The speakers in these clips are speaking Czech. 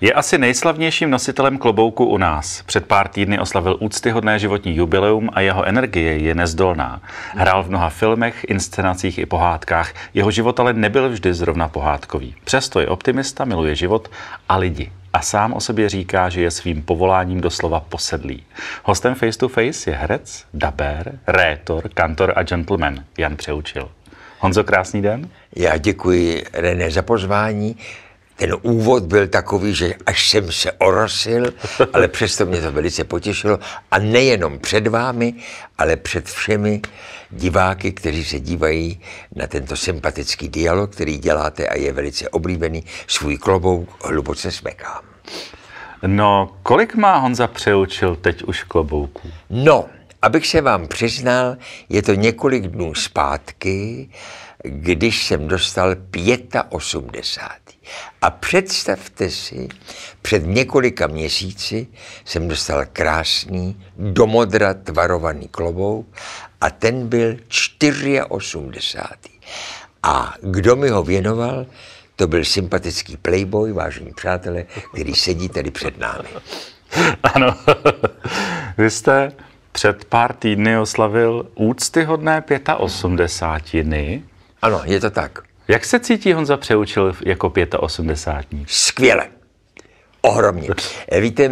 Je asi nejslavnějším nositelem klobouku u nás. Před pár týdny oslavil úctyhodné životní jubileum a jeho energie je nezdolná. Hrál v mnoha filmech, inscenacích i pohádkách. Jeho život ale nebyl vždy zrovna pohádkový. Přesto je optimista, miluje život a lidi. A sám o sobě říká, že je svým povoláním doslova posedlý. Hostem Face to Face je herec, dabér, rétor, kantor a gentleman Jan Přeučil. Honzo, krásný den. Já děkuji René za pozvání ten úvod byl takový, že až jsem se orosil, ale přesto mě to velice potěšilo. A nejenom před vámi, ale před všemi diváky, kteří se dívají na tento sympatický dialog, který děláte a je velice oblíbený. Svůj klobouk hluboce smekám. No, kolik má Honza Přeučil teď už klobouků? No, abych se vám přiznal, je to několik dnů zpátky, když jsem dostal 85. A představte si, před několika měsíci jsem dostal krásný, domodra tvarovaný klobouk a ten byl 84. A kdo mi ho věnoval, to byl sympatický playboy, vážení přátelé, který sedí tady před námi. Ano, vy jste před pár týdny oslavil úctyhodné 85. Ano, je to tak. Jak se cítí Honza Přeučil jako 85? Skvěle. Ohromně. Víte,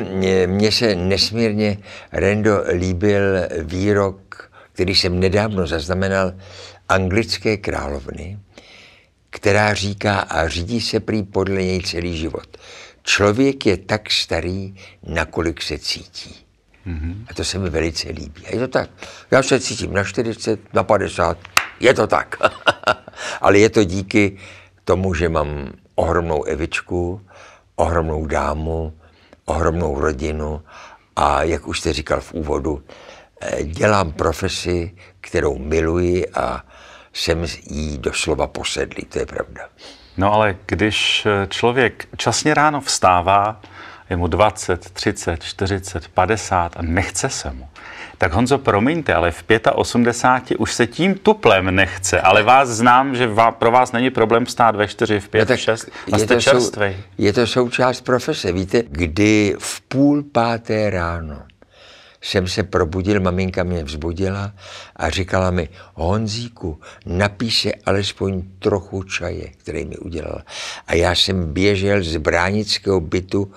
mně se nesmírně, Rendo, líbil výrok, který jsem nedávno zaznamenal, anglické královny, která říká a řídí se prý podle něj celý život. Člověk je tak starý, nakolik se cítí. Mm-hmm. A to se mi velice líbí. A je to tak. Já se cítím na 40, na 50, je to tak. Ale je to díky tomu, že mám ohromnou Evičku, ohromnou dámu, ohromnou rodinu a jak už jste říkal v úvodu, eh, dělám profesi, kterou miluji a jsem jí doslova posedlý, to je pravda. No ale když eh, člověk časně ráno vstává, je mu 20, 30, 40, 50 a nechce se mu, tak Honzo, promiňte, ale v 85 už se tím tuplem nechce, ale vás znám, že vá, pro vás není problém stát ve 4, v 5, no v 6 a jste čerstvý. Sou, je to součást profese, víte, kdy v půl páté ráno jsem se probudil, maminka mě vzbudila a říkala mi, Honzíku, napíše alespoň trochu čaje, který mi udělala. A já jsem běžel z bránického bytu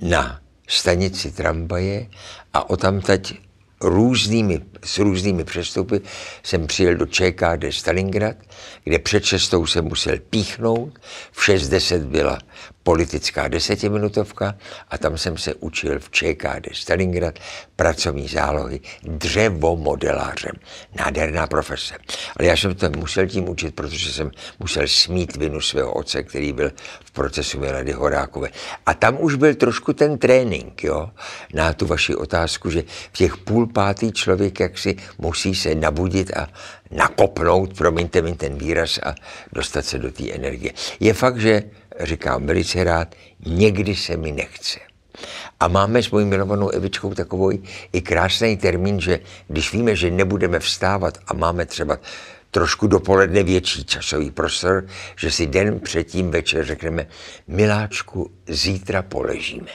na stanici tramvaje a o otamtať různými, s různými přestupy jsem přijel do ČKD Stalingrad, kde před šestou jsem musel píchnout, v 6.10 byla politická desetiminutovka a tam jsem se učil v ČKD Stalingrad pracovní zálohy dřevomodelářem. Nádherná profese. Ale já jsem to musel tím učit, protože jsem musel smít vinu svého otce, který byl v procesu Milady Horákové. A tam už byl trošku ten trénink, jo, na tu vaši otázku, že v těch půl pátý člověk jaksi musí se nabudit a nakopnout, promiňte mi ten výraz, a dostat se do té energie. Je fakt, že říkám velice rád, někdy se mi nechce. A máme s mojí milovanou Evičkou takový i krásný termín, že když víme, že nebudeme vstávat a máme třeba trošku dopoledne větší časový prostor, že si den předtím večer řekneme, miláčku, zítra poležíme.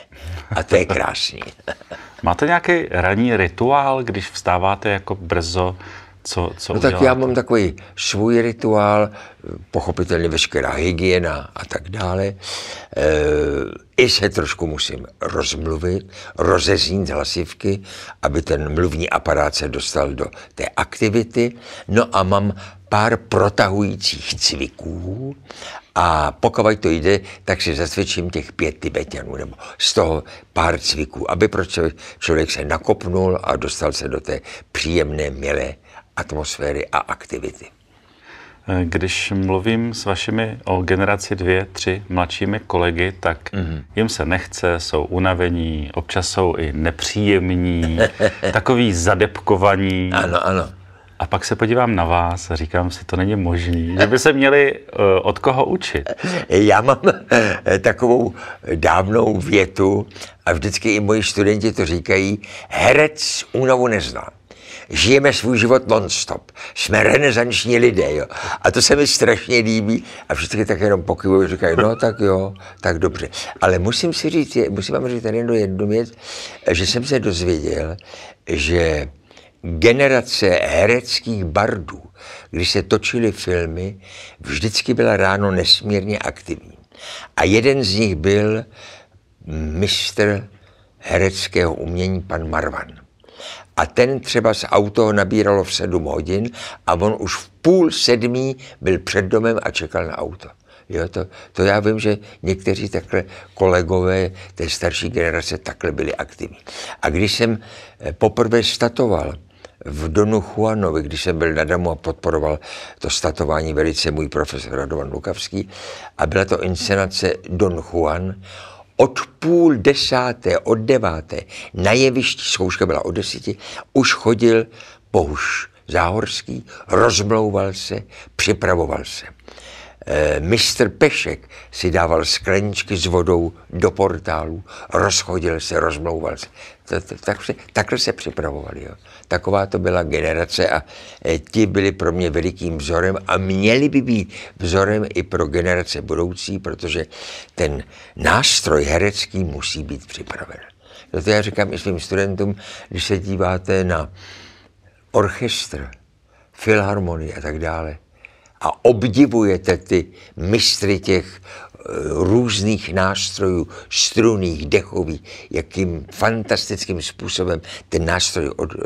A to je krásný. Máte nějaký ranní rituál, když vstáváte jako brzo? Co, co no tak já mám takový svůj rituál, pochopitelně veškerá hygiena a tak dále. E, I se trošku musím rozmluvit, rozeznít hlasivky, aby ten mluvní aparát se dostal do té aktivity. No a mám pár protahujících cviků a pokud to jde, tak si zacvičím těch pět Tibetanů, nebo z toho pár cviků, aby pro člověk se nakopnul a dostal se do té příjemné, milé atmosféry a aktivity. Eh, když mluvím s vašimi o generaci dvě, tři mladšími kolegy, tak mm-hmm. jim se nechce, jsou unavení, občas jsou i nepříjemní, takový zadepkovaní. Ano, ano. A pak se podívám na vás a říkám si, to není možný, že by se měli eh, od koho učit. Já mám eh, takovou dávnou větu a vždycky i moji studenti to říkají, herec únavu nezná žijeme svůj život nonstop. Jsme renesanční lidé, jo. A to se mi strašně líbí. A všichni tak jenom pokyvují, říkají, no tak jo, tak dobře. Ale musím si říct, musím vám říct tady jednu, jednu věc, že jsem se dozvěděl, že generace hereckých bardů, když se točily filmy, vždycky byla ráno nesmírně aktivní. A jeden z nich byl mistr hereckého umění pan Marvan. A ten třeba z auto nabíralo v sedm hodin a on už v půl sedmí byl před domem a čekal na auto. Jo, to, to já vím, že někteří takhle kolegové té starší generace takhle byli aktivní. A když jsem eh, poprvé statoval v Donu Juanovi, když jsem byl na Damu a podporoval to statování velice můj profesor Radovan Lukavský, a byla to inscenace Don Juan od půl desáté, od deváté na jevišti, zkouška byla od desíti, už chodil Bohuš Záhorský, rozmlouval se, připravoval se. E, mistr Pešek si dával skleničky s vodou do portálu, rozchodil se, rozmlouval se tak se, takhle se připravovali. Jo. Taková to byla generace a eh, ti byli pro mě velikým vzorem a měli by být vzorem i pro generace budoucí, protože ten nástroj herecký musí být připraven. Proto no já říkám i svým studentům, když se díváte na orchestr, filharmonii a tak dále, a obdivujete ty mistry těch různých nástrojů, struných, dechových, jakým fantastickým způsobem ten nástroj od, eh,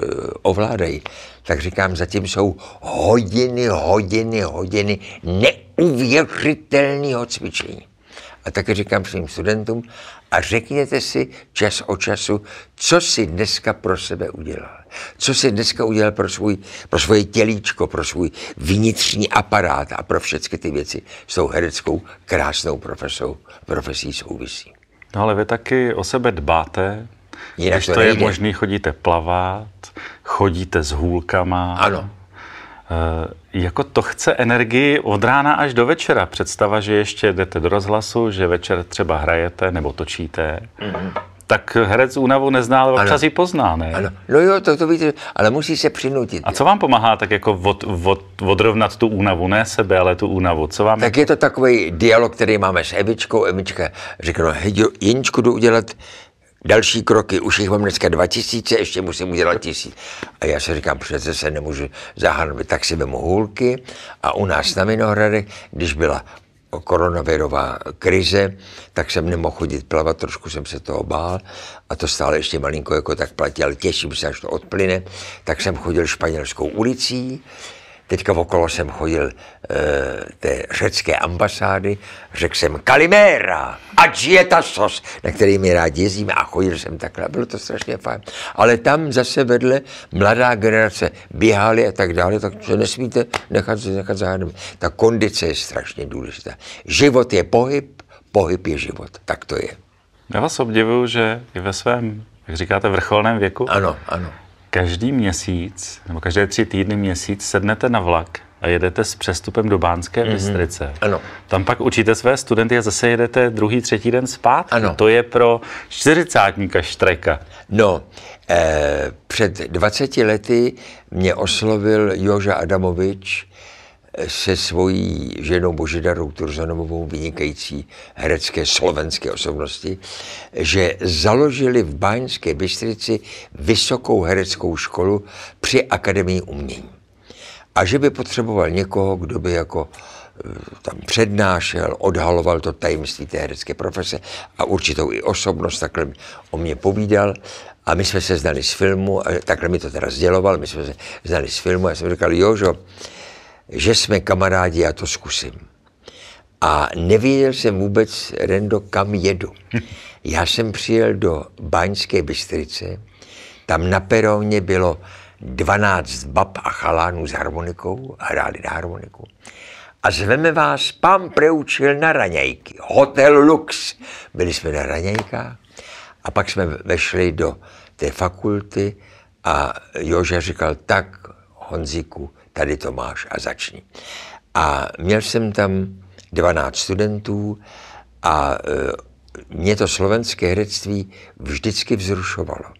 ovládají, tak říkám, zatím jsou hodiny, hodiny, hodiny neuvěřitelného cvičení a taky říkám svým studentům, a řekněte si čas o času, co si dneska pro sebe udělal. Co si dneska udělal pro, svůj, pro svoje tělíčko, pro svůj vnitřní aparát a pro všechny ty věci s tou hereckou krásnou profesou, profesí souvisí. No ale vy taky o sebe dbáte, Jinak když to, to je možný, chodíte plavat, chodíte s hůlkama. Ano, Eh, jako to chce energii od rána až do večera. Představa, že ještě jdete do rozhlasu, že večer třeba hrajete nebo točíte. Mm-hmm. Tak herec únavu nezná, ale občas ji pozná, ne? Ano. No jo, to, to víte, ale musí se přinutit. A co vám pomáhá tak jako od, od, odrovnat tu únavu? Ne sebe, ale tu únavu. Co vám... Tak jako- je to takový dialog, který máme s Evičkou. Evička řekla, no, hej, Jinčku, jdu udělat další kroky, už jich mám dneska 2000, ještě musím udělat tisíc. A já si říkám, přece se nemůžu zahanbit, tak si vemu hůlky a u nás na Vinohradech, když byla koronavirová krize, tak jsem nemohl chodit plavat, trošku jsem se toho bál a to stále ještě malinko jako tak platí, ale těším se, až to odplyne, tak jsem chodil španělskou ulicí, Teďka okolo jsem chodil e, té řecké ambasády, řekl jsem Kaliméra, ať je ta sos, na který mi rád jezdím a chodil jsem takhle. Bylo to strašně fajn. Ale tam zase vedle mladá generace běhali a tak dále, takže nesmíte nechat, nechat zahádem. Ta kondice je strašně důležitá. Život je pohyb, pohyb je život. Tak to je. Já vás obdivuju, že i ve svém, jak říkáte, vrcholném věku. Ano, ano každý měsíc, nebo každé tři týdny měsíc sednete na vlak a jedete s přestupem do Bánské mm-hmm. Bystrice. Ano. Tam pak učíte své studenty a zase jedete druhý, třetí den spát. Ano. To je pro čtyřicátníka štreka. No, eh, před 20 lety mě oslovil Joža Adamovič, eh, se svojí ženou Božidarou Turzanovou, vynikající herecké slovenské osobnosti, že založili v Báňské Bystrici vysokou hereckou školu při Akademii umění. A že by potřeboval někoho, kdo by jako eh, tam přednášel, odhaloval to tajemství té herecké profese a určitou i osobnost, takhle o mě povídal. A my jsme se znali z filmu, takhle mi to teda sděloval, my jsme se znali z filmu, a já jsem říkal, Jožo, že jsme kamarádi, já to zkusím. A nevěděl jsem vůbec, Rendo, kam jedu. Já jsem přijel do baňské Bystrice, tam na peroně bylo 12 bab a chalánů s harmonikou a hráli na harmoniku. A zveme vás, pán preučil na Raňajky, Hotel Lux. Byli jsme na Raňajkách a pak jsme vešli do té fakulty a Joža říkal, tak Honziku, tady to máš a začni. A měl jsem tam 12 studentů a e, mě to slovenské herectví vždycky vzrušovalo.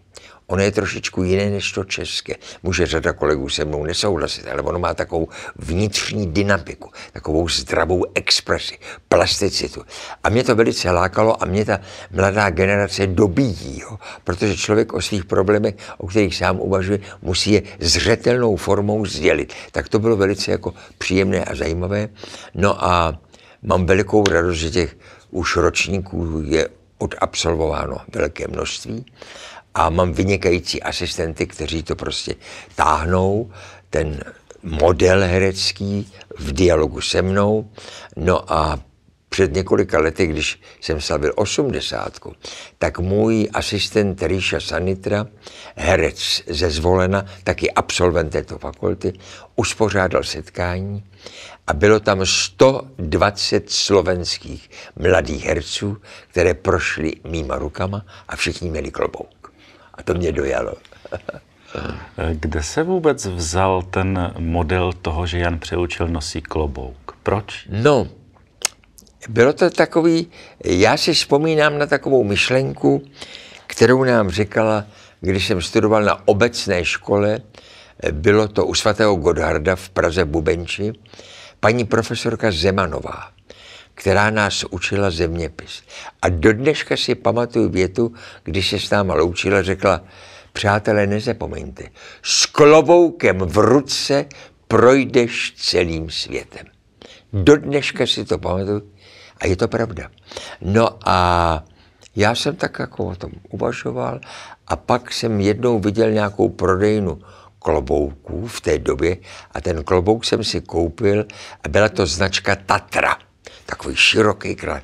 Ono je trošičku jiné než to české. Může řada kolegů se mnou nesouhlasit, ale ono má takovou vnitřní dynamiku, takovou zdravou expresi, plasticitu. A mě to velice lákalo a mě ta mladá generace dobíjí, jo? protože člověk o svých problémech, o kterých sám uvažuje, musí je zřetelnou formou sdělit. Tak to bylo velice jako příjemné a zajímavé. No a mám velikou radost, že těch už ročníků je odabsolvováno velké množství a mám vynikající asistenty, kteří to prostě táhnou, ten model herecký v dialogu se mnou. No a před několika lety, když jsem slavil osmdesátku, tak můj asistent Ríša Sanitra, herec ze Zvolena, taky absolvent této fakulty, uspořádal setkání a bylo tam 120 slovenských mladých herců, které prošly mýma rukama a všichni měli klobou. A to mě dojalo. Kde se vůbec vzal ten model toho, že Jan Přeučil nosí klobouk? Proč? No, bylo to takový, já si vzpomínám na takovou myšlenku, kterou nám říkala, když jsem studoval na obecné škole, bylo to u svatého Godharda v Praze Bubenči, paní profesorka Zemanová která nás učila zeměpis. A do dneška si pamatuju větu, když se s náma loučila, řekla, přátelé, nezapomeňte, s kloboukem v ruce projdeš celým světem. Do dneška si to pamatuju a je to pravda. No a já jsem tak jako o tom uvažoval a pak jsem jednou viděl nějakou prodejnu klobouků v té době a ten klobouk jsem si koupil a byla to značka Tatra takový široký kraj.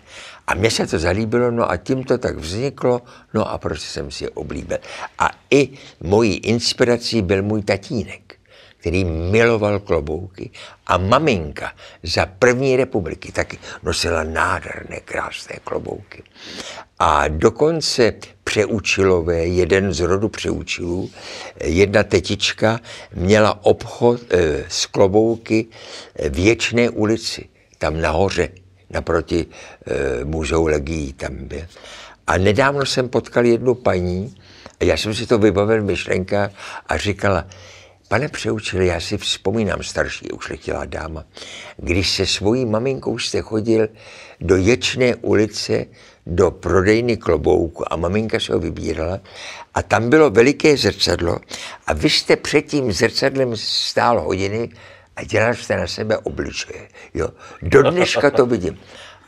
A mně se to zalíbilo, no a tím to tak vzniklo, no a prostě jsem si je oblíbil. A i mojí inspirací byl můj tatínek, který miloval klobouky a maminka za první republiky taky nosila nádherné, krásné klobouky. A dokonce přeučilové, jeden z rodu přeučilů, jedna tetička měla obchod e, s klobouky Věčné ulici, tam nahoře naproti e, můžou legií tam byl. A nedávno jsem potkal jednu paní, a já jsem si to vybavil myšlenka a říkala, pane přeučili, já si vzpomínám, starší ušlechtilá dáma, když se svojí maminkou jste chodil do Ječné ulice do prodejny klobouku a maminka se ho vybírala a tam bylo veliké zrcadlo a vy jste před tím zrcadlem stál hodiny a děláš se na sebe obličeje. Jo. Do dneška to vidím.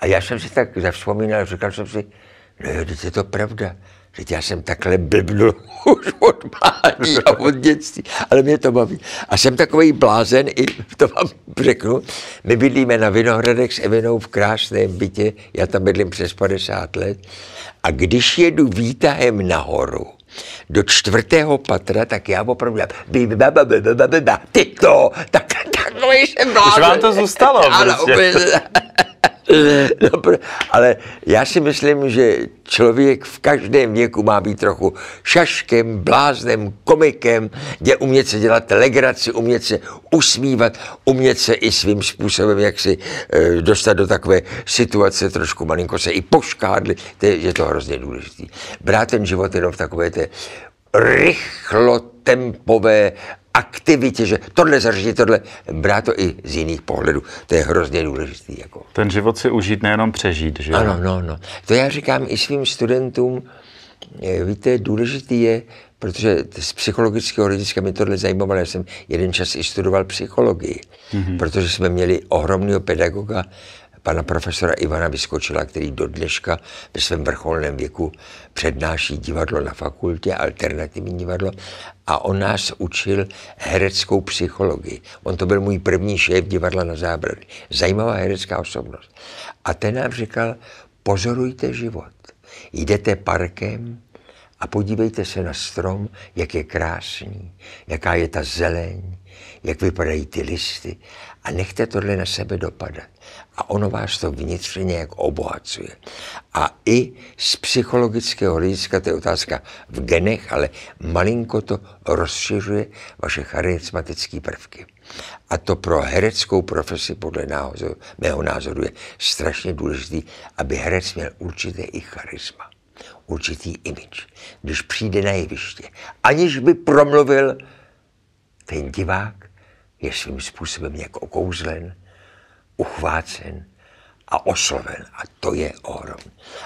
A já jsem si tak zavzpomínal, říkal jsem si, no jo, teď je to pravda. Teď já jsem takhle blbnul už od mládí a od dětství, ale mě to baví. A jsem takový blázen, i to vám řeknu. My bydlíme na Vinohradech s Evinou v krásném bytě, já tam bydlím přes 50 let. A když jedu výtahem nahoru, do čtvrtého patra, tak já opravdu dělám, ty to, tak nejvlivnějším vládě. Už vám to zůstalo. Ano, prostě. úplně. no, ale já si myslím, že člověk v každém věku má být trochu šaškem, bláznem, komikem, kde umět se dělat legraci, umět se usmívat, umět se i svým způsobem, jak si e, dostat do takové situace, trošku malinko se i poškádli, to je, je to hrozně důležité. Brát ten život jenom v takové té rychlo tempové aktivitě, že tohle zařídit, tohle, brá to i z jiných pohledů. To je hrozně důležitý. Jako. Ten život si užít, nejenom přežít, že Ano, no, no. To já říkám i svým studentům, eh, víte, důležitý je, protože z psychologického hlediska mi tohle zajímalo, já jsem jeden čas i studoval psychologii, mm-hmm. protože jsme měli ohromného pedagoga pana profesora Ivana Vyskočila, který do dneška ve svém vrcholném věku přednáší divadlo na fakultě, alternativní divadlo, a on nás učil hereckou psychologii. On to byl můj první šéf divadla na zábrany. Zajímavá herecká osobnost. A ten nám říkal, pozorujte život. Jdete parkem, a podívejte se na strom, jak je krásný, jaká je ta zeleň, jak vypadají ty listy a nechte tohle na sebe dopadat. A ono vás to vnitřně nějak obohacuje. A i z psychologického hlediska, to je otázka v genech, ale malinko to rozšiřuje vaše charismatické prvky. A to pro hereckou profesi podle názoru, mého názoru je strašně důležité, aby herec měl určité i charisma určitý image, když přijde na jeviště. Aniž by promluvil, ten divák je svým způsobem nějak okouzlen, uchvácen a osloven. A to je ohrom.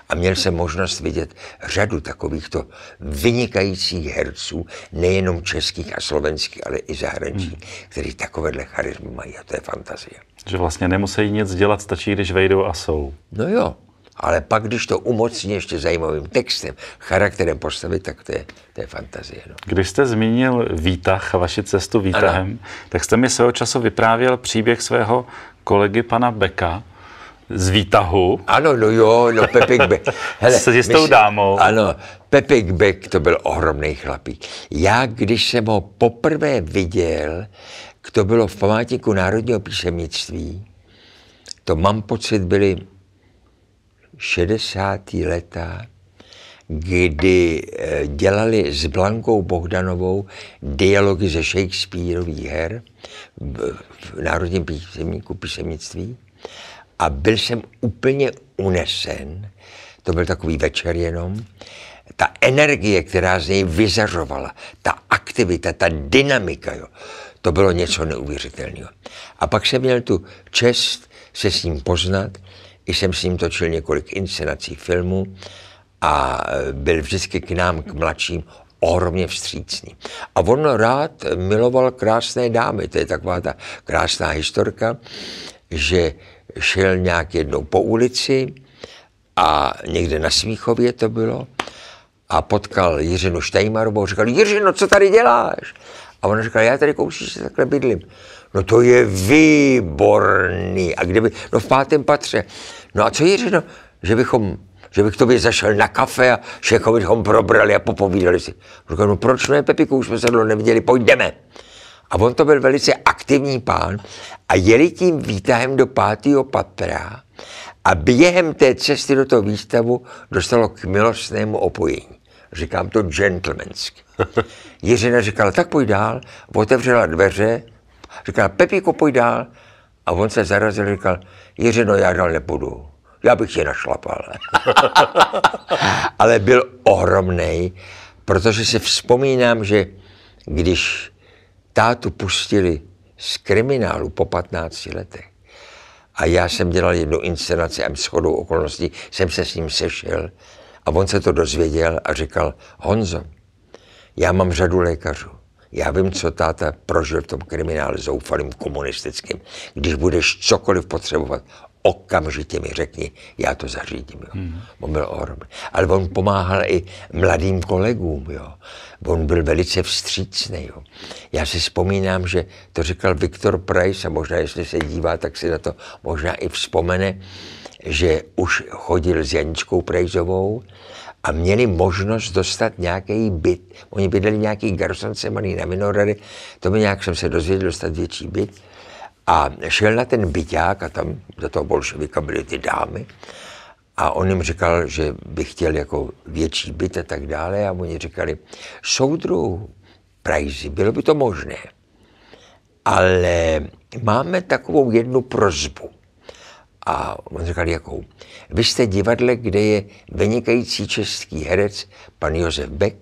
A měl jsem možnost vidět řadu takovýchto vynikajících herců, nejenom českých a slovenských, ale i zahraničí, hmm. kteří takovéhle charismu mají. A to je fantazie. Že vlastně nemusí nic dělat, stačí, když vejdou a jsou. No jo. Ale pak, když to umocní ještě zajímavým textem, charakterem postavy, tak to je, to je fantazie. No. Když jste zmínil výtah, vaši cestu výtahem, ano. tak jste mi svého času vyprávěl příběh svého kolegy pana Beka, z výtahu. Ano, no jo, no Pepik Beck. Hele, S jistou myslím, dámou. Ano, Pepik Beck to byl ohromný chlapík. Já, když jsem ho poprvé viděl, to bylo v památníku Národního písemnictví, to mám pocit byly 60. leta, kdy eh, dělali s Blankou Bohdanovou dialogy ze Shakespeareových her v Národním písemníku písemnictví a byl jsem úplně unesen, to byl takový večer jenom, ta energie, která z něj vyzařovala, ta aktivita, ta dynamika, jo, to bylo něco neuvěřitelného. A pak jsem měl tu čest se s ním poznat i jsem s ním točil několik inscenací filmů a e, byl vždycky k nám, k mladším, ohromně vstřícný. A on rád miloval krásné dámy, to je taková ta krásná historka, že šel nějak jednou po ulici a někde na Smíchově to bylo a potkal Jiřinu Štejmarovou, říkal, Jiřino, co tady děláš? A on říkal, já tady kousíš takhle bydlím. No to je výborný. A kdyby, no v pátém patře. No a co je no, že bychom, že bych to by zašel na kafe a všechno bychom probrali a popovídali si. Říkal, no proč ne, Pepiku, už jsme se dlouho neviděli, pojďme. A on to byl velice aktivní pán a jeli tím výtahem do pátého patra a během té cesty do toho výstavu dostalo k milostnému opojení. Říkám to gentlemansky. Jiřina říkala, tak pojď dál, otevřela dveře, Říká, Pepíko, pojď dál. A on se zarazil, říkal, Jiři, no já dál nepůjdu. Já bych tě našlapal. Ale byl ohromný, protože si vzpomínám, že když tátu pustili z kriminálu po 15 letech, a já jsem dělal jednu inscenaci a shodou okolností jsem se s ním sešel a on se to dozvěděl a říkal, Honzo, já mám řadu lékařů já vím, co táta prožil v tom kriminále zoufalým komunistickým. Když budeš cokoliv potřebovat, okamžitě mi řekni, já to zařídím. Jo. Hmm. On byl ohromný. Ale on pomáhal i mladým kolegům. Jo. On byl velice vstřícný. Jo. Já si vzpomínám, že to říkal Viktor Price a možná, jestli se dívá, tak si na to možná i vzpomene, že už chodil s Janičkou Prejzovou a měli možnost dostat nějaký byt. Oni bydleli nějaký garsonce malý na Minorary, to mi nějak jsem se dozvěděl dostat větší byt. A šel na ten byťák a tam za toho bolševika byly ty dámy. A on jim říkal, že by chtěl jako větší byt a tak dále. A oni říkali, soudru, prajzi, bylo by to možné. Ale máme takovou jednu prozbu. A on říkal, jakou? Vy jste divadle, kde je vynikající český herec, pan Josef Beck,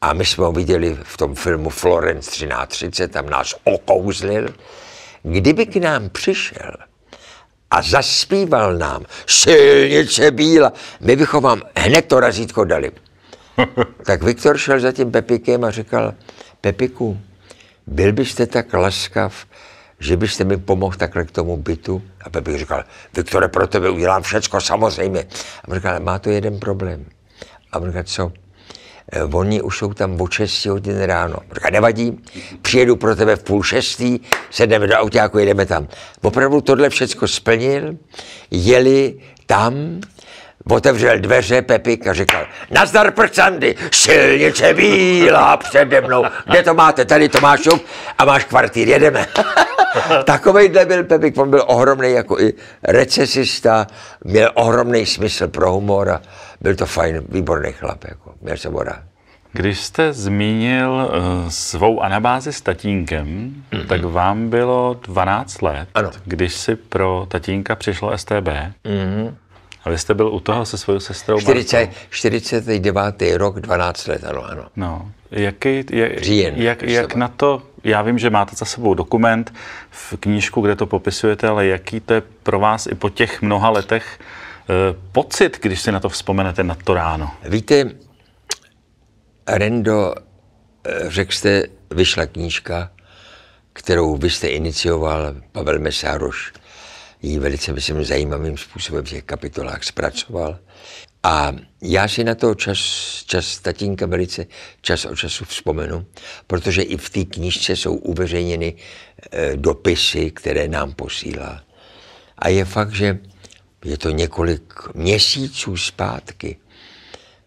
a my jsme ho viděli v tom filmu Florence 1330, tam nás okouzlil. Kdyby k nám přišel a zaspíval nám Silnice bíla, my bychom vám hned to razítko dali. tak Viktor šel za tím Pepikem a říkal, Pepiku, byl byste tak laskav, že byste mi pomohl takhle k tomu bytu? A Pepi říkal, Viktore, pro tebe udělám všecko, samozřejmě. A on říkal, má to jeden problém. A on říkal, co? E, oni už jsou tam o 6 hodin ráno. říkal, nevadí, přijedu pro tebe v půl šestý, sedneme do autáku, jedeme tam. Opravdu tohle všecko splnil, jeli tam, otevřel dveře Pepik a říkal, nazdar prcandy, silnice bílá přede mnou, kde to máte, tady to máš a máš kvartír, jedeme. Takovejhle byl Pepik, on byl ohromný jako i recesista, měl ohromný smysl pro humor a byl to fajn, výborný chlap, jako, měl se voda. Když jste zmínil uh, svou anabázi s tatínkem, mm-hmm. tak vám bylo 12 let, ano. když si pro tatínka přišlo STB. Mm-hmm. A vy jste byl u toho se svou sestrou 40, 49. rok, 12 let, ano, ano. No. Jaký, jak, Říjen, jak, jak na to, já vím, že máte za sebou dokument v knížku, kde to popisujete, ale jaký to je pro vás i po těch mnoha letech eh, pocit, když si na to vzpomenete na to ráno? Víte, Rendo, eh, řekl jste, vyšla knížka, kterou vy jste inicioval, Pavel Mesároš, ji velice, myslím, zajímavým způsobem v těch kapitolách zpracoval. A já si na to čas, čas tatínka velice čas od času vzpomenu, protože i v té knižce jsou uveřejněny e, dopisy, které nám posílá. A je fakt, že je to několik měsíců zpátky,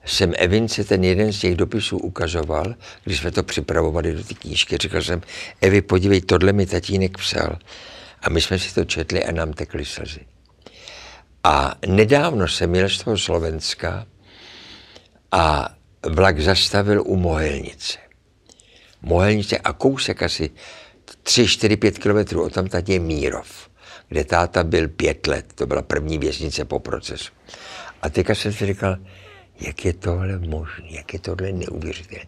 jsem Evince ten jeden z těch dopisů ukazoval, když jsme to připravovali do té knížky. Řekl jsem, Evi, podívej, tohle mi tatínek psal. A my jsme si to četli a nám tekly slzy. A nedávno jsem měl z toho Slovenska a vlak zastavil u Mohelnice. Mohelnice a kousek asi 3, 4, 5 kilometrů od tam je Mírov, kde táta byl pět let. To byla první věznice po procesu. A teďka jsem si říkal, jak je tohle možné, jak je tohle neuvěřitelné.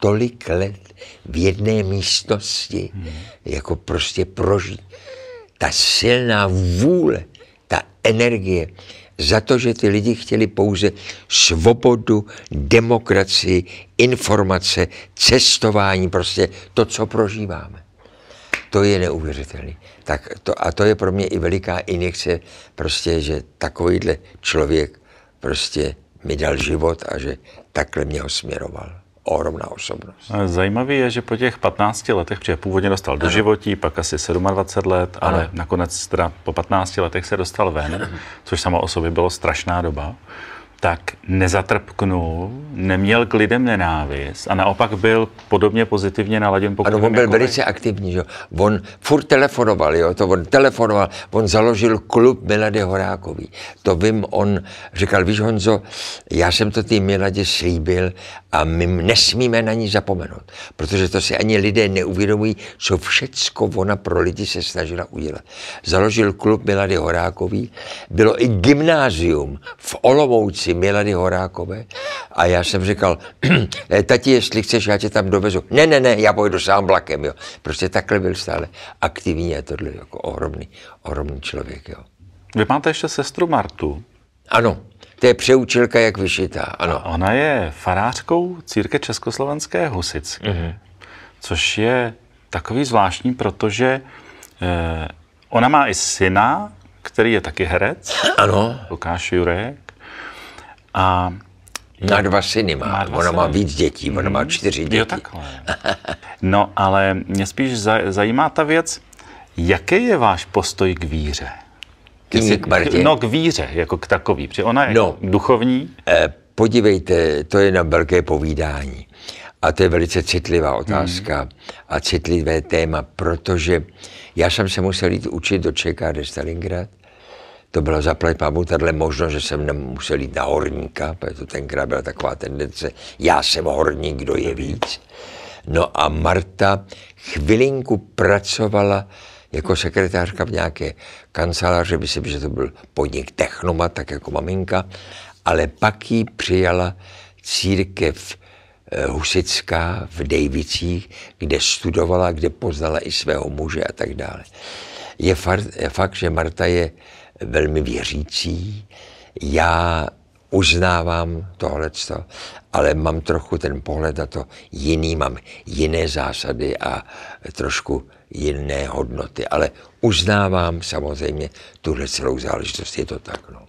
Tolik let v jedné místnosti, hmm. jako prostě prožít ta silná vůle, ta energie, za to, že ty lidi chtěli pouze svobodu, demokracii, informace, cestování, prostě to, co prožíváme. To je neuvěřitelné. Tak to, a to je pro mě i veliká injekce, prostě, že takovýhle člověk prostě mi dal život a že takhle mě ho směroval ohromná osobnost. Zajímavé je, že po těch 15 letech, protože původně dostal do životí, pak asi 27 let, ano. ale nakonec teda po 15 letech se dostal ven, což sama o sobě bylo strašná doba, tak nezatrpknul, neměl k lidem nenávist a naopak byl podobně pozitivně naladěn. Pokud ano, on byl jako velice aktivní, že? on furt telefonoval, jo? to on telefonoval, on založil klub Milady Horákový. To vím, on říkal, víš Honzo, já jsem to té Miladě slíbil a my nesmíme na ní zapomenout, protože to si ani lidé neuvědomují, co všecko ona pro lidi se snažila udělat. Založil klub Milady Horákový, bylo i gymnázium v Olomouci Milady Horákové a já jsem říkal, eh, tati, jestli chceš, já tě tam dovezu. Ne, ne, ne, já pojedu sám vlakem, jo. Prostě takhle byl stále aktivní a tohle jako ohromný, ohromný člověk, jo. Vy máte ještě sestru Martu. Ano. To je přeučilka jak vyšitá, ano. ona je farářkou círke Československé Husic, mm-hmm. což je takový zvláštní, protože eh, ona má i syna, který je taky herec. Ano. Lukáš Jurek. A má dva syny, má. má dva ona syny. má víc dětí, ona hmm. má mhm. čtyři děti. Jo, takhle. no, ale mě spíš zajímá ta věc, jaký je váš postoj k víře? Jestli, k Martě? No k víře, jako k takový, protože ona je no, duchovní. Eh, podívejte, to je na velké povídání. A to je velice citlivá hmm. otázka hmm. a citlivé téma, protože já jsem se musel jít učit do Čeká, do Stalingrad. To bylo zaplať pamu, tato možnost, že jsem nemusel jít na horníka, protože to tenkrát byla taková tendence, já jsem horník, kdo je víc. No a Marta chvilinku pracovala jako sekretářka v nějaké kanceláři, myslím, že to byl podnik Technoma, tak jako maminka, ale pak ji přijala církev eh, husická v Dejvicích, kde studovala, kde poznala i svého muže a tak dále. Je, je fakt, že Marta je velmi věřící. Já uznávám tohleto, ale mám trochu ten pohled na to jiný, mám jiné zásady a trošku jiné hodnoty, ale uznávám samozřejmě tuhle celou záležitost, je to tak, no.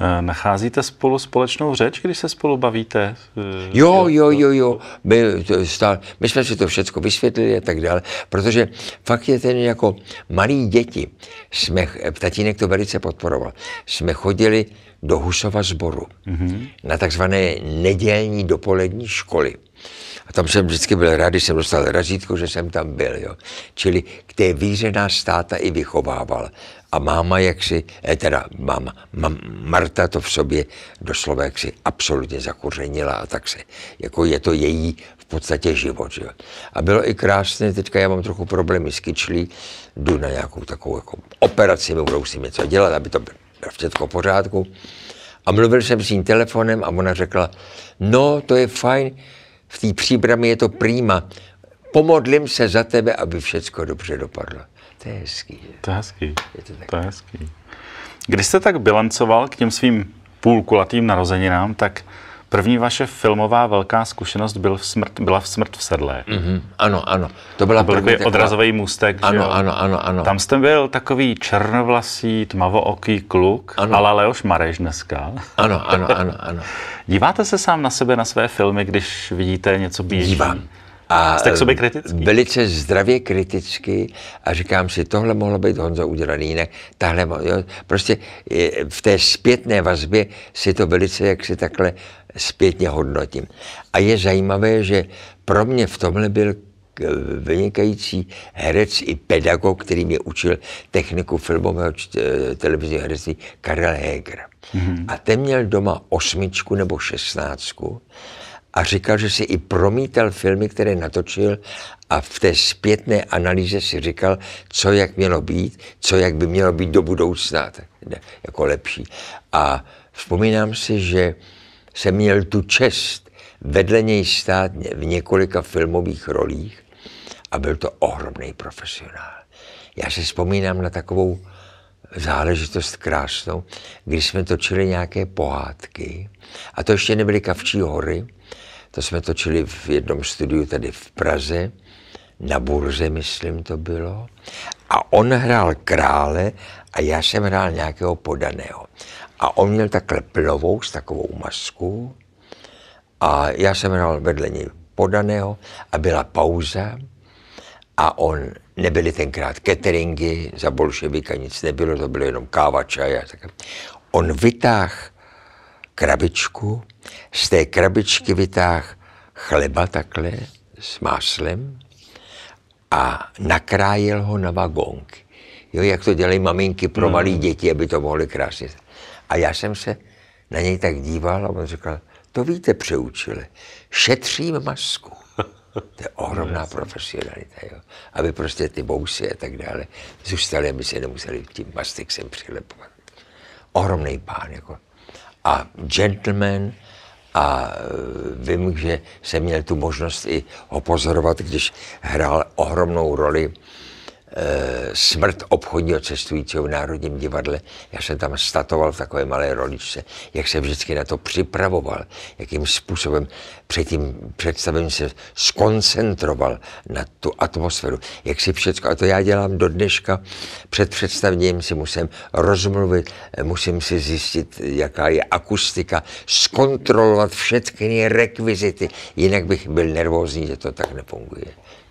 Eh, nacházíte spolu společnou řeč, když se spolu bavíte? Eh, jo, jo, jo, jo. My, stále, my jsme si to všechno vysvětlili a tak dále, protože fakt je ten jako malí děti. Jsme, tatínek to velice podporoval. Jsme chodili do Husova sboru mm-hmm. na takzvané nedělní dopolední školy. A tam jsem vždycky byl rád, když jsem dostal razítko, že jsem tam byl. Jo. Čili k té víře nás státa i vychovával. A máma jaksi, eh, teda máma, mam, Marta to v sobě doslova jaksi absolutně zakořenila a tak se, jako je to její v podstatě život. Že? A bylo i krásné, teďka já mám trochu problémy s kyčlí, jdu na nějakou takovou jako operaci, mi budou si něco dělat, aby to bylo všechno v pořádku. A mluvil jsem s ní telefonem a ona řekla, no to je fajn, v té příbrami je to prýma, pomodlím se za tebe, aby všechno dobře dopadlo. To je hezký. Že? To je hezký. Je to, tak... to je hezký. Když jste tak bilancoval k těm svým půlkulatým narozeninám, tak První vaše filmová velká zkušenost byl v smrt, byla v smrt v sedle. Mm-hmm. Ano, ano. To byla to byl první takový odrazový můstek. Ano, jo? ano, ano, ano. Tam jste byl takový černovlasý, tmavooký kluk, ano. ale Leoš Mareš dneska. Ano, ano, ano, ano. Díváte se sám na sebe, na své filmy, když vidíte něco běžného? Dívám. A Jste k sobě eh, kritický? Velice zdravě kriticky a říkám si, tohle mohlo být Honzo udělaný jinak, tahle, jo, prostě v té zpětné vazbě si to velice jak si takhle zpětně hodnotím. A je zajímavé, že pro mě v tomhle byl vynikající herec i pedagog, který mě učil techniku filmového eh, televizního herectví, Karel Heger. Mm-hmm. A ten měl doma osmičku nebo šestnáctku a říkal, že si i promítal filmy, které natočil a v té zpětné analýze si říkal, co jak mělo být, co jak by mělo být do budoucna jako lepší. A vzpomínám si, že jsem měl tu čest vedle něj stát v několika filmových rolích a byl to ohromný profesionál. Já si vzpomínám na takovou záležitost krásnou, když jsme točili nějaké pohádky, a to ještě nebyly Kavčí hory, to jsme točili v jednom studiu tady v Praze, na burze, myslím, to bylo. A on hrál krále a já jsem hrál nějakého podaného. A on měl takhle plovou s takovou masku a já jsem hrál vedle něj podaného a byla pauza a on, nebyly tenkrát cateringy, za bolševika nic nebylo, to bylo jenom káva, čaj a tak. On vytáhl krabičku z té krabičky vytáhl chleba takhle s máslem a nakrájel ho na vagónky. Jo, jak to dělají maminky pro malé hmm. děti, aby to mohly krásně. A já jsem se na něj tak díval a on říkal, to víte, přeučili, šetřím masku. To je ohromná profesionalita, jo. Aby prostě ty bousy a tak dále zůstaly, aby se nemuseli tím mastixem přilepovat. Ohromný pán, jako. A gentleman, a e, vím, že jsem měl tu možnost i ho pozorovat, když hrál ohromnou roli Eh, smrt obchodního cestujícího v Národním divadle. Já jsem tam statoval v takové malé roličce, jak se vždycky na to připravoval, jakým způsobem před tím představením se skoncentroval na tu atmosféru, jak si všechno, a to já dělám do dneška, před představením si musím rozmluvit, musím si zjistit, jaká je akustika, zkontrolovat všechny rekvizity, jinak bych byl nervózní, že to tak nefunguje.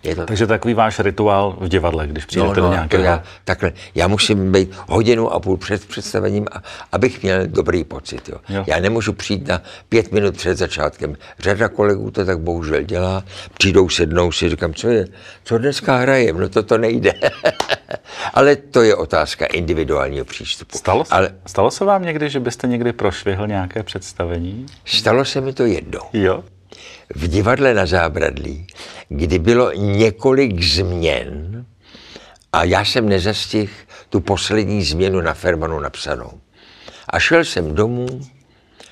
Je to... Takže takový váš rituál v divadle, když přijdete no, no, do nějakého... Já, takhle, já musím být hodinu a půl před představením, a, abych měl dobrý pocit. Jo. Jo. Já nemůžu přijít na pět minut před začátkem. Řada kolegů to tak bohužel dělá. Přijdou, sednou si, říkám, co je, co dneska hrajem, no to to nejde. Ale to je otázka individuálního přístupu. Stalo se, Ale... stalo se vám někdy, že byste někdy prošvihl nějaké představení? Stalo se mi to jednou. Jo? v divadle na Zábradlí, kdy bylo několik změn a já jsem nezastihl tu poslední změnu na Fermanu napsanou. A šel jsem domů,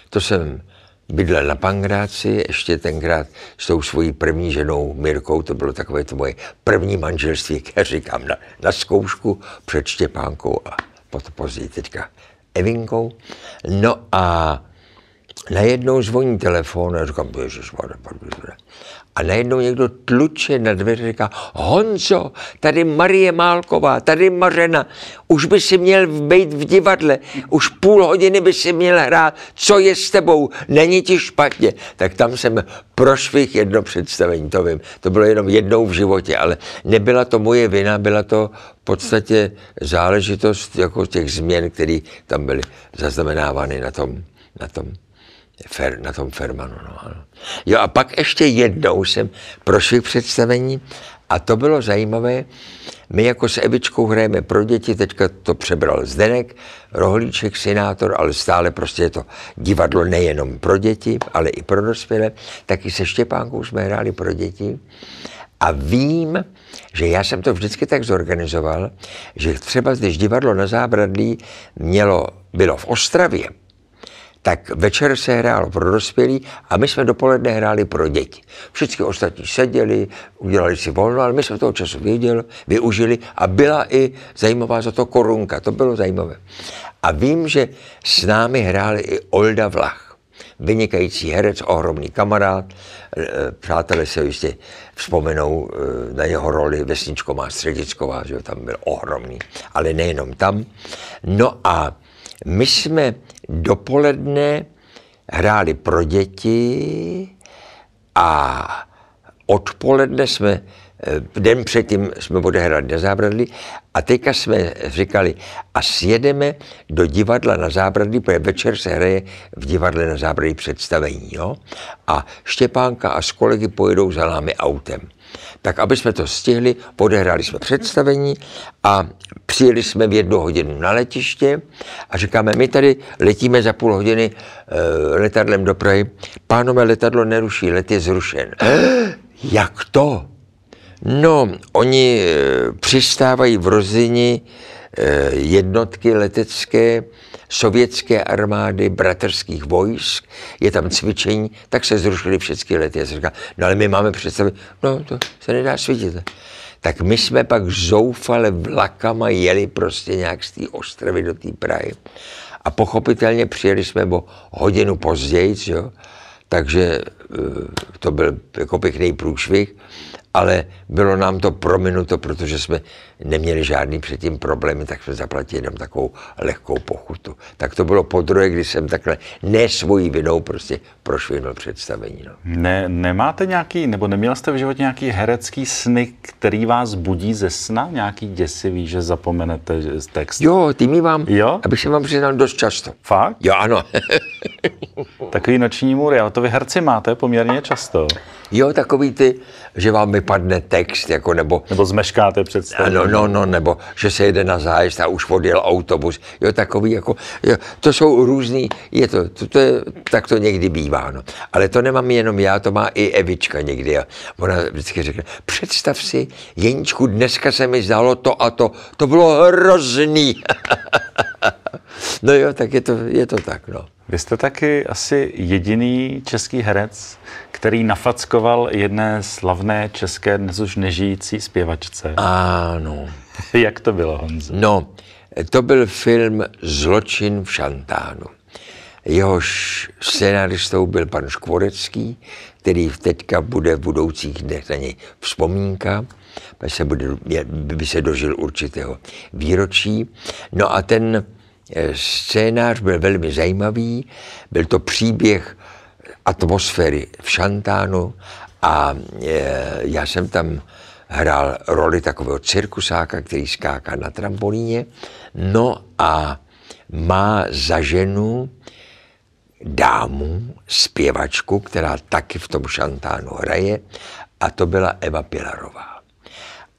to jsem bydlel na Pangráci, ještě tenkrát s tou svojí první ženou Mirkou, to bylo takové to moje první manželství, které říkám na, na zkoušku před Štěpánkou a potom později teďka Evinkou. No a najednou zvoní telefon a říkám, pane, a najednou někdo tluče na dveře říká, Honzo, tady Marie Málková, tady Mařena, už by si měl být v divadle, už půl hodiny by si měl hrát, co je s tebou, není ti špatně. Tak tam jsem prošvih jedno představení, to vím, to bylo jenom jednou v životě, ale nebyla to moje vina, byla to v podstatě záležitost jako těch změn, které tam byly zaznamenávány na tom. Na tom. Fer, na tom Fermanu. No, ano. Jo a pak ještě jednou jsem prošel představení a to bylo zajímavé. My jako s Evičkou hrajeme pro děti, teďka to přebral Zdenek, Rohlíček, Sinátor, ale stále prostě je to divadlo nejenom pro děti, ale i pro dospělé. Taky se Štěpánkou jsme hráli pro děti. A vím, že já jsem to vždycky tak zorganizoval, že třeba když divadlo na zábradlí mělo, bylo v Ostravě, tak večer se hrálo pro dospělí a my jsme dopoledne hráli pro děti. Všichni ostatní seděli, udělali si volno, ale my jsme toho času věděl, využili a byla i zajímavá za to korunka, to bylo zajímavé. A vím, že s námi hráli i Olda Vlach vynikající herec, ohromný kamarád. E, přátelé se jistě vzpomenou e, na jeho roli Vesničková, Středicková, že tam byl ohromný, ale nejenom tam. No a my jsme dopoledne hráli pro děti a odpoledne jsme, eh, den předtím jsme odehráli na zábradlí a teďka jsme říkali, a sjedeme do divadla na zábradlí, protože večer se hraje v divadle na zábradlí představení, jo? A Štěpánka a s kolegy pojedou za námi autem. Tak aby jsme to stihli, odehráli jsme představení a přijeli jsme v jednu hodinu na letiště a říkáme, my tady letíme za půl hodiny e, letadlem do Prahy. Pánové, letadlo neruší, let je zrušen. Jak to? No, oni eh, přistávají v Rozini Eh, jednotky letecké sovětské armády bratrských vojsk, je tam cvičení, tak se zrušily všechny lety. Já jsem říkal, no ale my máme představit, no to se nedá svítit. Tak my jsme pak zoufale vlakama jeli prostě nějak z té ostravy do té Prahy. A pochopitelně přijeli jsme o hodinu později, jo? takže eh, to byl jako pěkný průšvih ale bylo nám to prominuto, protože jsme neměli žádný předtím problémy, tak jsme zaplatili jenom takovou lehkou pochutu. Tak to bylo podruhé, když jsem takhle ne svojí vinou prostě prošvinul představení. No. Ne, nemáte nějaký, nebo neměl jste v životě nějaký herecký sny, který vás budí ze sna? Nějaký děsivý, že zapomenete že text? Jo, ty mi vám, jo? abych se vám přiznal dost často. Fakt? Jo, ano. Takový noční můry, ale to vy herci máte poměrně často. Jo, takový ty, že vám vypadne text, jako nebo... Nebo zmeškáte představu. No, no, no, nebo že se jede na zájezd a už odjel autobus. Jo, takový jako... Jo, to jsou různý, je to, to, to je, tak to někdy bývá, no. Ale to nemám jenom já, to má i Evička někdy. A ona vždycky řekne, představ si, Jeničku, dneska se mi zdálo to a to. To bylo hrozný. No jo, tak je to, je to tak, no. Vy jste taky asi jediný český herec, který nafackoval jedné slavné české, dnes už nežijící zpěvačce. Ano. Jak to bylo, Honzo? No, to byl film Zločin v Šantánu. Jehož scénaristou byl pan Škvorecký, který teďka bude v budoucích dnech na něj vzpomínka, se bude, by se dožil určitého výročí. No a ten Eh, scénář byl velmi zajímavý, byl to příběh atmosféry v Šantánu a eh, já jsem tam hrál roli takového cirkusáka, který skáká na trampolíně, no a má za ženu dámu, zpěvačku, která taky v tom šantánu hraje, a to byla Eva Pilarová.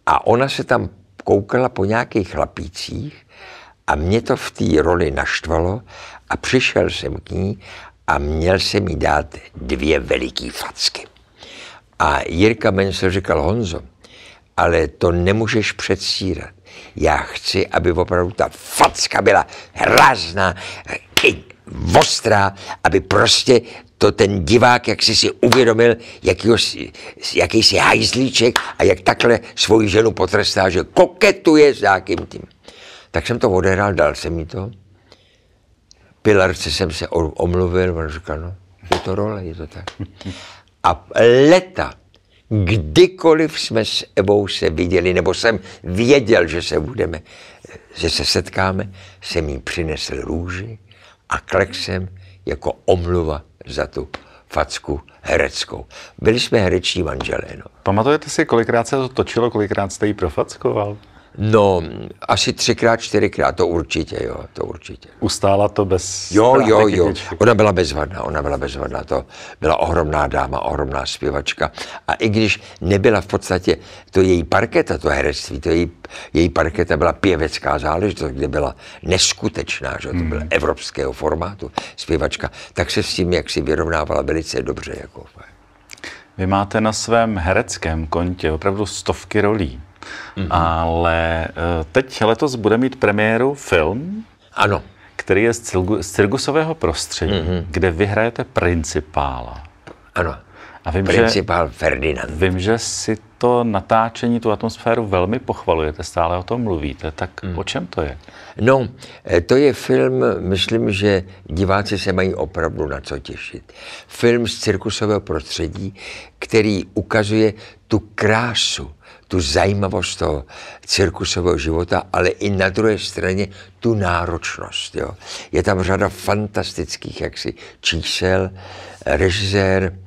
A ona se tam koukala po nějakých chlapících a mě to v té roli naštvalo a přišel jsem k ní a měl jsem jí dát dvě veliký facky. A Jirka Mensel říkal, Honzo, ale to nemůžeš předstírat. Já chci, aby opravdu ta facka byla hrázná, i ostrá, aby prostě to ten divák, jak si si uvědomil, jakýho, jaký si hajzlíček a jak takhle svoji ženu potrestá, že koketuje s nějakým tím. Tak jsem to odehrál, dal jsem mi to. Pilarce jsem se omluvil, on říkal, no, je to role, je to tak. A leta, kdykoliv jsme s Evou se viděli, nebo jsem věděl, že se budeme, že se setkáme, jsem jí přinesl růži a kleksem jako omluva za tu facku hereckou. Byli jsme hereční manželé. No. Pamatujete si, kolikrát se to točilo, kolikrát jste ji profackoval? No, asi třikrát, čtyřikrát, to určitě, jo, to určitě. Ustála to bez... Jo, jo, jo, ona byla bezvadná, ona byla bezvadná, to byla ohromná dáma, ohromná zpěvačka. A i když nebyla v podstatě to její parketa, to herectví, to její, její parketa byla pěvecká záležitost, kde byla neskutečná, že to byla hmm. evropského formátu zpěvačka, tak se s tím jak si vyrovnávala velice dobře, jako. Vy máte na svém hereckém kontě opravdu stovky rolí. Mm-hmm. Ale eh, teď letos bude mít premiéru film. Ano. Který je z, cirku, z cirkusového prostředí, mm-hmm. kde vyhrajete principála. Ano. A vím, Principál že, Ferdinand. Vím, že si to natáčení, tu atmosféru velmi pochvalujete, stále o tom mluvíte, tak mm. o čem to je? No, eh, to je film, myslím, že diváci se mají opravdu na co těšit. Film z cirkusového prostředí, který ukazuje tu krásu tu zajímavost toho cirkusového života, ale i na druhé straně tu náročnost. Jo. Je tam řada fantastických jaksi čísel. Režisér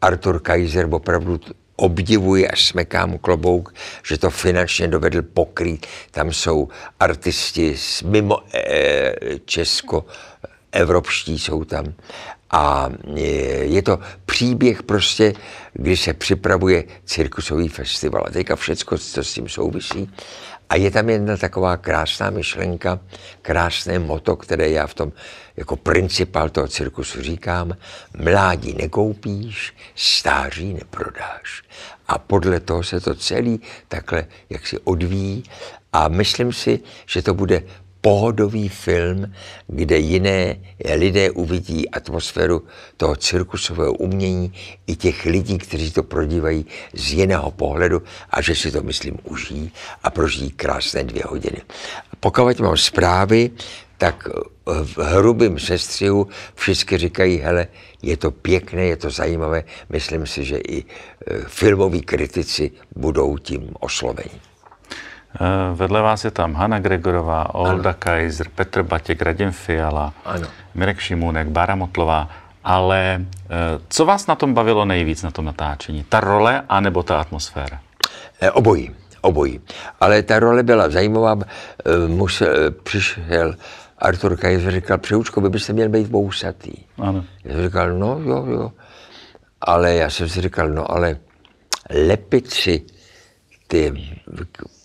Artur Kaiser opravdu obdivuji a smekám klobouk, že to finančně dovedl pokrýt. Tam jsou artisti z mimo e, e Česko, evropští jsou tam a e, je to příběh prostě, kdy se připravuje cirkusový festival. A teďka všecko, co s tím souvisí. A je tam jedna taková krásná myšlenka, krásné moto, které já v tom jako principál toho cirkusu říkám. Mládí nekoupíš, stáří neprodáš. A podle toho se to celý takhle jaksi odvíjí. A myslím si, že to bude pohodový film, kde jiné lidé uvidí atmosféru toho cirkusového umění i těch lidí, kteří to prodívají z jiného pohledu a že si to, myslím, užijí a prožijí krásné dvě hodiny. Pokud mám zprávy, tak v hrubém sestřihu všichni říkají, hele, je to pěkné, je to zajímavé, myslím si, že i eh, filmoví kritici budou tím osloveni. Eh, vedle vás je tam Hanna Gregorová, Olda ano. Kaiser, Petr Batěk, Radim Fiala, ano. Mirek Šimůnek, Bára Motlová. Ale eh, co vás na tom bavilo nejvíc, na tom natáčení? Ta role anebo ta atmosféra? Eh, obojí, obojí. Ale ta role byla zajímavá. Musel, přišel Artur Kaiser, říkal, Přeučko, vy byste měl být bousatý. Ano. Já jsem říkal, no jo, jo. Ale já jsem si říkal, no ale lepit si ty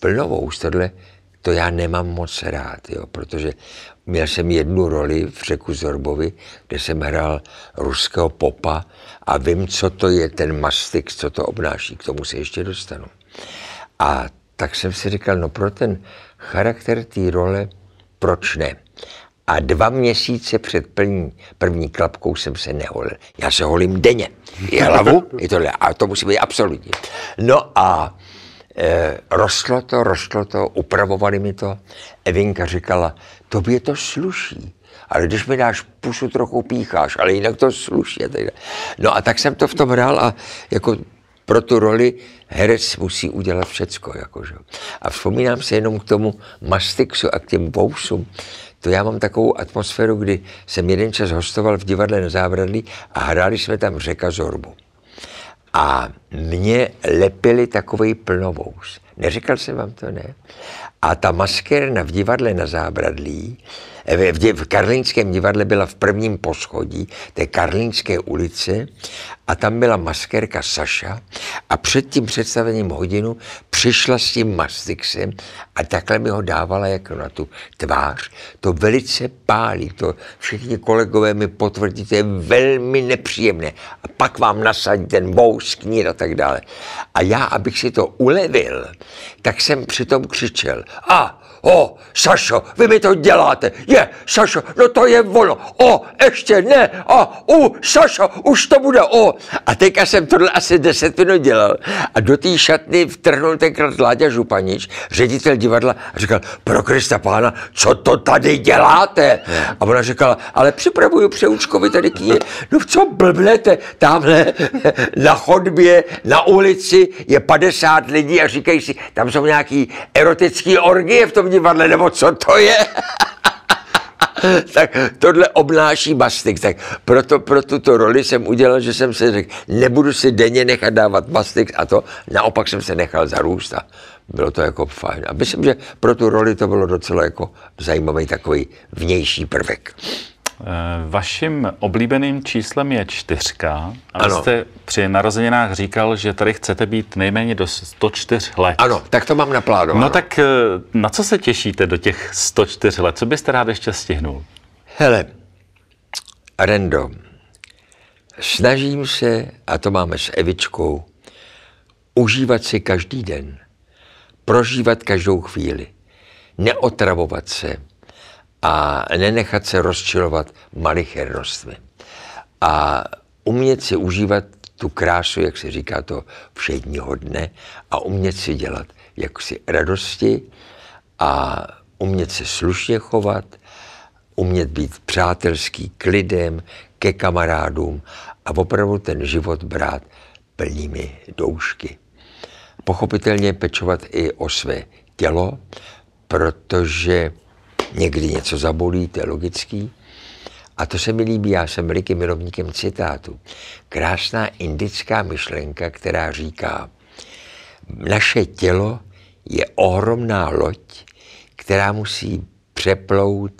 plnovou tohle, to já nemám moc rád, jo, protože měl jsem jednu roli v řeku Zorbovi, kde jsem hrál ruského popa a vím, co to je ten mastix, co to obnáší, k tomu se ještě dostanu. A tak jsem si říkal, no pro ten charakter té role, proč ne? A dva měsíce před první první klapkou jsem se neholil. Já se holím denně. Je hlavu, je tohle. A to musí být absolutní. No a E, rostlo to, rostlo to, upravovali mi to. Evinka říkala, tobě to sluší, ale když mi dáš pusu, trochu pícháš, ale jinak to sluší. No a tak jsem to v tom hrál a jako pro tu roli herec musí udělat všecko. Jakože. A vzpomínám se jenom k tomu Mastixu a k těm Bousům. To já mám takovou atmosféru, kdy jsem jeden čas hostoval v divadle na Závradlí a hráli jsme tam řeka Zorbu a mě lepili takový plnovous. Neříkal jsem vám to, ne? A ta maskérna v divadle na Zábradlí, eh, v, dě, v Karlínském divadle byla v prvním poschodí té Karlínské ulice a tam byla maskérka Saša a před tím představením hodinu přišla s tím mastixem a takhle mi ho dávala jako na tu tvář. To velice pálí, to všichni kolegové mi potvrdí, to je velmi nepříjemné. A pak vám nasadí ten bous, a tak dále. A já, abych si to ulevil, tak jsem přitom křičel. A O, Sašo, vy mi to děláte. Je, Sašo, no to je ono. O, ještě ne. A u, Sašo, už to bude o. A teďka jsem tohle asi deset minut dělal. A do té šatny vtrhnul tenkrát Láďa Županič, ředitel divadla, a říkal, pro Krista pána, co to tady děláte? A ona říkala, ale připravuju přeučkovi tady knihy. No co blbnete? Tamhle na chodbě, na ulici je 50 lidí a říkají si, tam jsou nějaký erotický orgie v tom divadle, nebo co to je? tak tohle obnáší bastik. Tak proto pro tuto roli jsem udělal, že jsem si řekl, nebudu si denně nechat dávat bastik a to. Naopak jsem se nechal zarůst a bylo to jako fajn. A myslím, že pro tu roli to bylo docela jako zajímavý takový vnější prvek. Eh, vaším oblíbeným číslem je čtyřka. A ano. jste při narozeninách říkal, že tady chcete být nejméně do 104 let. Ano, tak to mám naplánováno. No tak eh, na co se těšíte do těch 104 let? Co byste rád ještě stihnul? Hele, Rendo, snažím se, a to máme s Evičkou, užívat si každý den, prožívat každou chvíli, neotravovat se, a nenechat se rozčilovat malichernostvem. A umět si užívat tu krásu, jak se říká, to všedního dne a umět si dělat jaksi radosti a umět se slušně chovat, umět být přátelský k lidem, ke kamarádům a opravdu ten život brát plnými doušky. Pochopitelně pečovat i o své tělo, protože Někdy něco zabolí, to je logický. A to se mi líbí, já jsem velikým milovníkem citátu. Krásná indická myšlenka, která říká, naše tělo je ohromná loď, která musí přeplout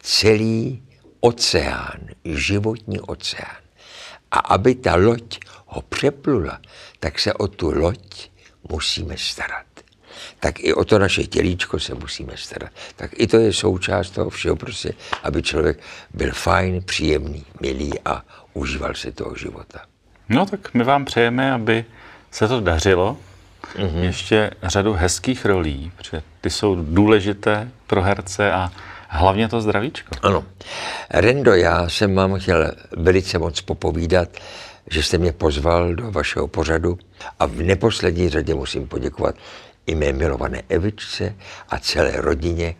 celý oceán, životní oceán. A aby ta loď ho přeplula, tak se o tu loď musíme starat tak i o to naše tělíčko se musíme starat. Tak i to je součást toho všeho, prostě, aby člověk byl fajn, příjemný, milý a užíval se toho života. No tak my vám přejeme, aby se to dařilo. Mm-hmm. Ještě řadu hezkých rolí, protože ty jsou důležité pro herce a hlavně to zdravíčko. Ano. Rendo, já jsem vám chtěl velice moc popovídat, že jste mě pozval do vašeho pořadu a v neposlední řadě musím poděkovat i mé milované Evičce a celé rodině,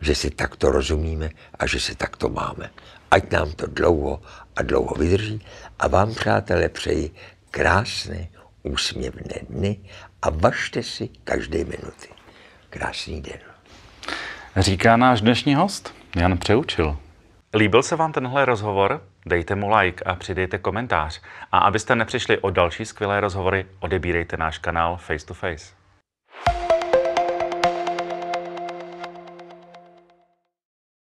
že si takto rozumíme a že se takto máme. Ať nám to dlouho a dlouho vydrží a vám, přátelé, přeji krásné, úsměvné dny a važte si každé minuty. Krásný den. Říká náš dnešní host Jan Přeučil. Líbil se vám tenhle rozhovor? Dejte mu like a přidejte komentář. A abyste nepřišli o další skvělé rozhovory, odebírejte náš kanál Face to Face.